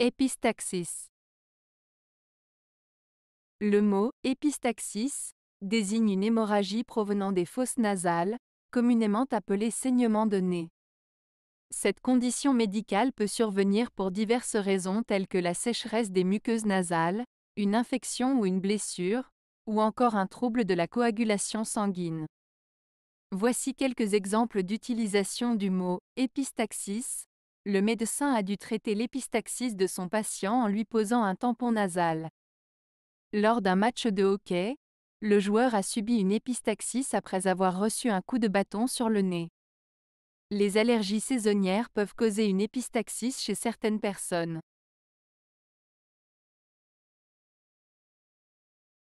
Épistaxis Le mot épistaxis désigne une hémorragie provenant des fosses nasales, communément appelée saignement de nez. Cette condition médicale peut survenir pour diverses raisons telles que la sécheresse des muqueuses nasales, une infection ou une blessure, ou encore un trouble de la coagulation sanguine. Voici quelques exemples d'utilisation du mot épistaxis le médecin a dû traiter l'épistaxis de son patient en lui posant un tampon nasal. Lors d'un match de hockey, le joueur a subi une épistaxis après avoir reçu un coup de bâton sur le nez. Les allergies saisonnières peuvent causer une épistaxis chez certaines personnes.